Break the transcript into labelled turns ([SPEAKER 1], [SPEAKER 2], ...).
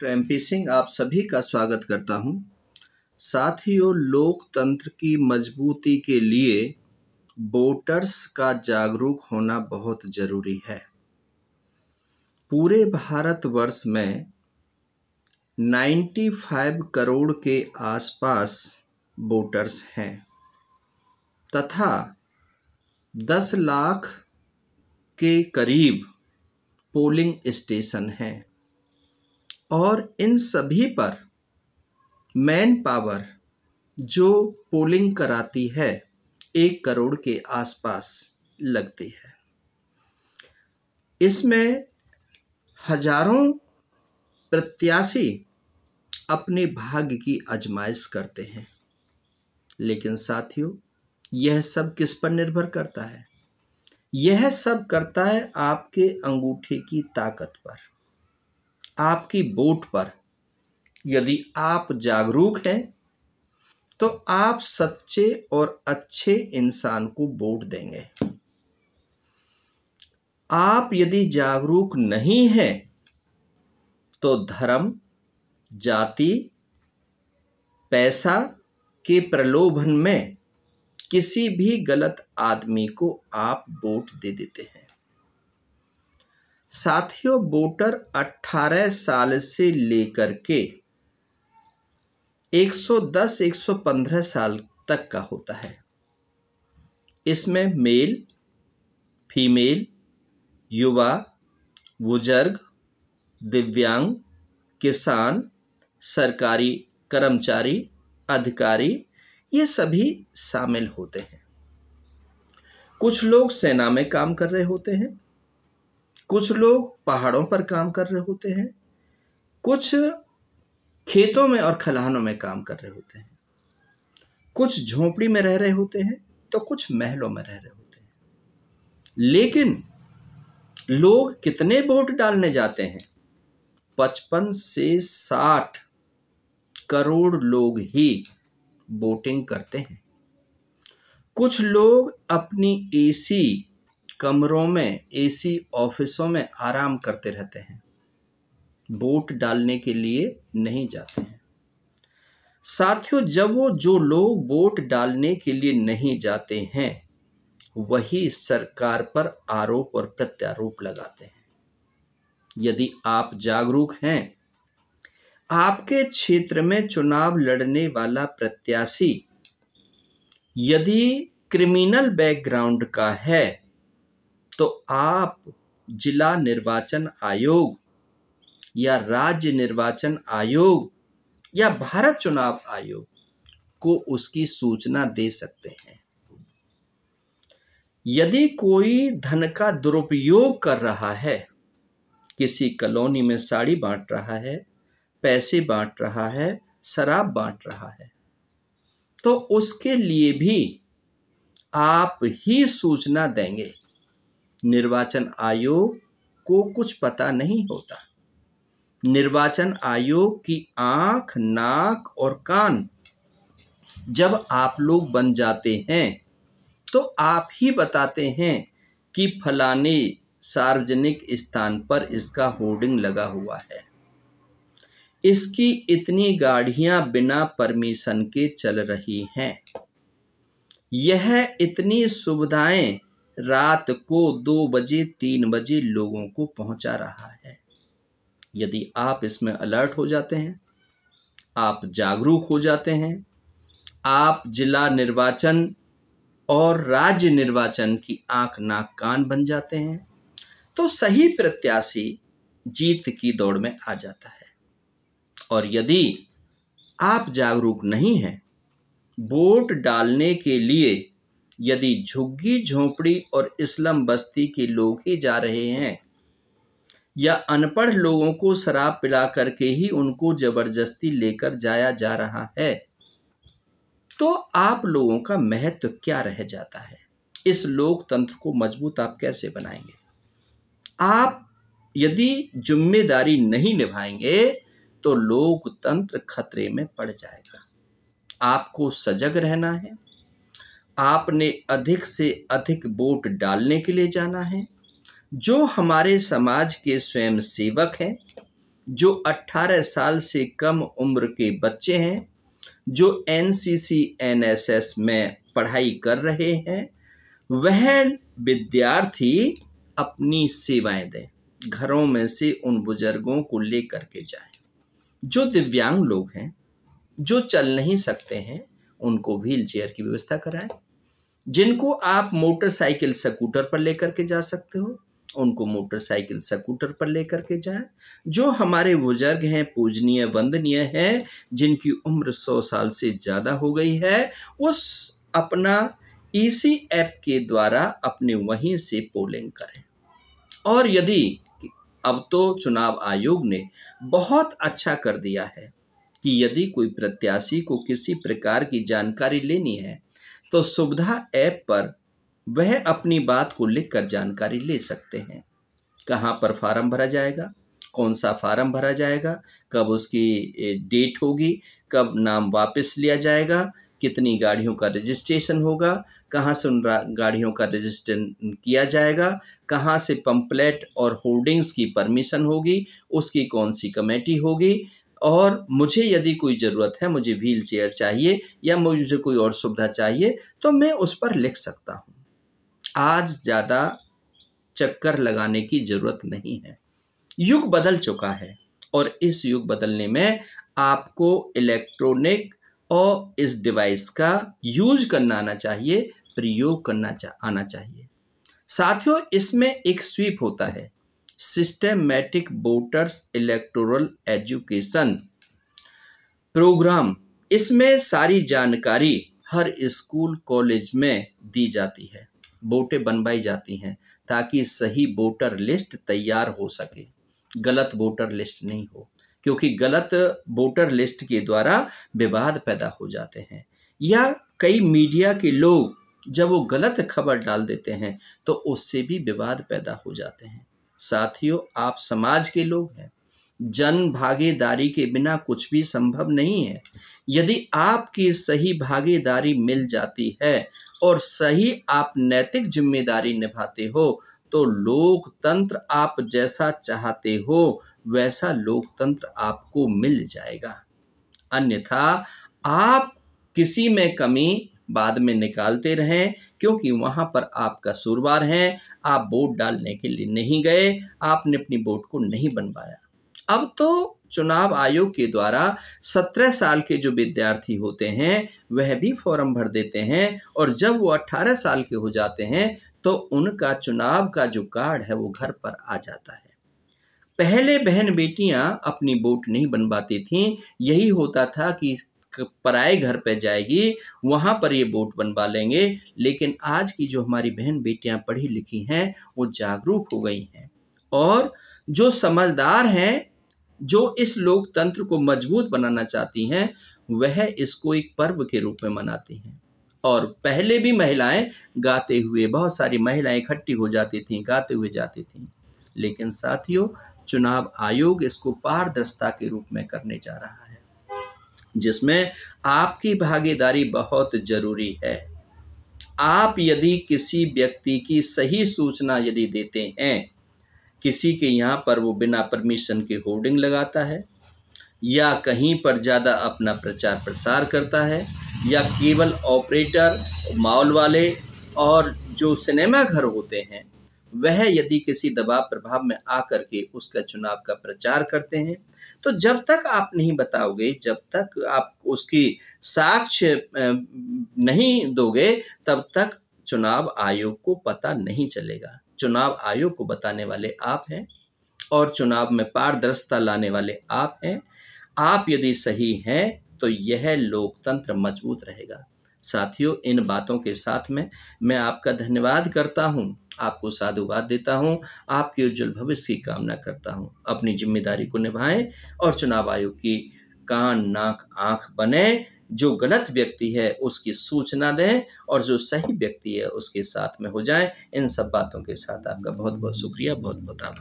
[SPEAKER 1] तो M P Singh आप सभी का स्वागत करता हूं साथियों लोकतंत्र की मजबूती के लिए वोटर्स का जागरूक होना बहुत ज़रूरी है पूरे भारतवर्ष में 95 करोड़ के आसपास वोटर्स हैं तथा 10 लाख के करीब पोलिंग स्टेशन हैं और इन सभी पर मैन पावर जो पोलिंग कराती है एक करोड़ के आसपास लगती है इसमें हजारों प्रत्याशी अपने भाग्य की अजमाइश करते हैं लेकिन साथियों यह सब किस पर निर्भर करता है यह सब करता है आपके अंगूठे की ताकत पर आपकी बोट पर यदि आप जागरूक हैं तो आप सच्चे और अच्छे इंसान को वोट देंगे आप यदि जागरूक नहीं हैं तो धर्म जाति पैसा के प्रलोभन में किसी भी गलत आदमी को आप वोट दे देते हैं साथियों वोटर 18 साल से लेकर के 110-115 साल तक का होता है इसमें मेल फीमेल युवा बुजुर्ग दिव्यांग किसान सरकारी कर्मचारी अधिकारी ये सभी शामिल होते हैं कुछ लोग सेना में काम कर रहे होते हैं कुछ लोग पहाड़ों पर काम कर रहे होते हैं कुछ खेतों में और खलानों में काम कर रहे होते हैं कुछ झोपड़ी में रह रहे होते हैं तो कुछ महलों में रह रहे होते हैं लेकिन लोग कितने वोट डालने जाते हैं पचपन से साठ करोड़ लोग ही वोटिंग करते हैं कुछ लोग अपनी एसी कमरों में एसी ऑफिसों में आराम करते रहते हैं वोट डालने के लिए नहीं जाते हैं साथियों जब वो जो लोग वोट डालने के लिए नहीं जाते हैं वही सरकार पर आरोप और प्रत्यारोप लगाते हैं यदि आप जागरूक हैं आपके क्षेत्र में चुनाव लड़ने वाला प्रत्याशी यदि क्रिमिनल बैकग्राउंड का है तो आप जिला निर्वाचन आयोग या राज्य निर्वाचन आयोग या भारत चुनाव आयोग को उसकी सूचना दे सकते हैं यदि कोई धन का दुरुपयोग कर रहा है किसी कॉलोनी में साड़ी बांट रहा है पैसे बांट रहा है शराब बांट रहा है तो उसके लिए भी आप ही सूचना देंगे निर्वाचन आयोग को कुछ पता नहीं होता निर्वाचन आयोग की आंख नाक और कान जब आप लोग बन जाते हैं तो आप ही बताते हैं कि फलाने सार्वजनिक स्थान पर इसका होर्डिंग लगा हुआ है इसकी इतनी गाड़ियां बिना परमिशन के चल रही हैं यह इतनी सुविधाएं रात को दो बजे तीन बजे लोगों को पहुंचा रहा है यदि आप इसमें अलर्ट हो जाते हैं आप जागरूक हो जाते हैं आप जिला निर्वाचन और राज्य निर्वाचन की आंख नाक कान बन जाते हैं तो सही प्रत्याशी जीत की दौड़ में आ जाता है और यदि आप जागरूक नहीं हैं वोट डालने के लिए यदि झुग्गी झोंपड़ी और इस्लम बस्ती के लोग ही जा रहे हैं या अनपढ़ लोगों को शराब पिला करके ही उनको जबरदस्ती लेकर जाया जा रहा है तो आप लोगों का महत्व क्या रह जाता है इस लोकतंत्र को मजबूत आप कैसे बनाएंगे आप यदि जिम्मेदारी नहीं निभाएंगे तो लोकतंत्र खतरे में पड़ जाएगा आपको सजग रहना है आपने अधिक से अधिक वोट डालने के लिए जाना है जो हमारे समाज के स्वयं सेवक हैं जो 18 साल से कम उम्र के बच्चे हैं जो एन एनएसएस में पढ़ाई कर रहे हैं वह विद्यार्थी अपनी सेवाएं दें घरों में से उन बुजुर्गों को लेकर के जाएं जो दिव्यांग लोग हैं जो चल नहीं सकते हैं उनको व्हील चेयर की व्यवस्था कराएं जिनको आप मोटरसाइकिल स्कूटर पर लेकर के जा सकते हो उनको मोटरसाइकिल स्कूटर पर लेकर के जाए जो हमारे बुजुर्ग हैं पूजनीय वंदनीय हैं जिनकी उम्र सौ साल से ज़्यादा हो गई है उस अपना इसी ऐप के द्वारा अपने वहीं से पोलिंग करें और यदि अब तो चुनाव आयोग ने बहुत अच्छा कर दिया है कि यदि कोई प्रत्याशी को किसी प्रकार की जानकारी लेनी है तो सुविधा ऐप पर वह अपनी बात को लिखकर जानकारी ले सकते हैं कहाँ पर फार्म भरा जाएगा कौन सा फार्म भरा जाएगा कब उसकी डेट होगी कब नाम वापस लिया जाएगा कितनी गाड़ियों का रजिस्ट्रेशन होगा कहाँ से उन गाड़ियों का रजिस्ट्रेशन किया जाएगा कहाँ से पम्पलेट और होर्डिंग्स की परमिशन होगी उसकी कौन सी कमेटी होगी और मुझे यदि कोई ज़रूरत है मुझे व्हील चेयर चाहिए या मुझे कोई और सुविधा चाहिए तो मैं उस पर लिख सकता हूँ आज ज़्यादा चक्कर लगाने की ज़रूरत नहीं है युग बदल चुका है और इस युग बदलने में आपको इलेक्ट्रॉनिक और इस डिवाइस का यूज करना आना चाहिए प्रयोग करना चा, आना चाहिए साथियों इसमें एक स्वीप होता है systematic voters electoral education programme इसमें सारी जानकारी हर स्कूल कॉलेज में दी जाती है वोटें बनवाई जाती हैं ताकि सही वोटर लिस्ट तैयार हो सके गलत वोटर लिस्ट नहीं हो क्योंकि गलत वोटर लिस्ट के द्वारा विवाद पैदा हो जाते हैं या कई मीडिया के लोग जब वो गलत खबर डाल देते हैं तो उससे भी विवाद पैदा हो जाते हैं साथियों आप समाज के लोग हैं जन भागीदारी के बिना कुछ भी संभव नहीं है यदि आपकी सही भागीदारी मिल जाती है और सही आप नैतिक जिम्मेदारी निभाते हो तो लोकतंत्र आप जैसा चाहते हो वैसा लोकतंत्र आपको मिल जाएगा अन्यथा आप किसी में कमी बाद में निकालते रहें क्योंकि वहाँ पर आपका सुरवार है आप वोट डालने के लिए नहीं गए आपने अपनी वोट को नहीं बनवाया अब तो चुनाव आयोग के द्वारा सत्रह साल के जो विद्यार्थी होते हैं वह भी फॉर्म भर देते हैं और जब वो अट्ठारह साल के हो जाते हैं तो उनका चुनाव का जो कार्ड है वो घर पर आ जाता है पहले बहन बेटियां अपनी वोट नहीं बनवाती थीं यही होता था कि पराए घर पे जाएगी वहाँ पर ये बोट बनवा लेंगे लेकिन आज की जो हमारी बहन बेटियाँ पढ़ी लिखी हैं वो जागरूक हो गई हैं और जो समझदार हैं जो इस लोकतंत्र को मजबूत बनाना चाहती हैं वह इसको एक पर्व के रूप में मनाती हैं और पहले भी महिलाएं गाते हुए बहुत सारी महिलाएं इकट्ठी हो जाती थीं गाते हुए जाती थीं लेकिन साथियों चुनाव आयोग इसको पारदर्शिता के रूप में करने जा रहा है जिसमें आपकी भागीदारी बहुत ज़रूरी है आप यदि किसी व्यक्ति की सही सूचना यदि देते हैं किसी के यहाँ पर वो बिना परमिशन के होर्डिंग लगाता है या कहीं पर ज़्यादा अपना प्रचार प्रसार करता है या केवल ऑपरेटर मॉल वाले और जो सिनेमा घर होते हैं वह यदि किसी दबाव प्रभाव में आकर के उसका चुनाव का प्रचार करते हैं तो जब तक आप नहीं बताओगे जब तक आप उसकी साक्ष्य नहीं दोगे तब तक चुनाव आयोग को पता नहीं चलेगा चुनाव आयोग को बताने वाले आप हैं और चुनाव में पारदर्शिता लाने वाले आप हैं आप यदि सही हैं तो यह लोकतंत्र मजबूत रहेगा साथियों इन बातों के साथ में मैं आपका धन्यवाद करता हूँ आपको साधुवाद देता हूँ आपके उज्जवल भविष्य की कामना करता हूँ अपनी जिम्मेदारी को निभाएं और चुनाव आयोग की कान नाक आंख बने जो गलत व्यक्ति है उसकी सूचना दें और जो सही व्यक्ति है उसके साथ में हो जाए इन सब बातों के साथ आपका बहुत बहुत शुक्रिया बहुत बहुत आभार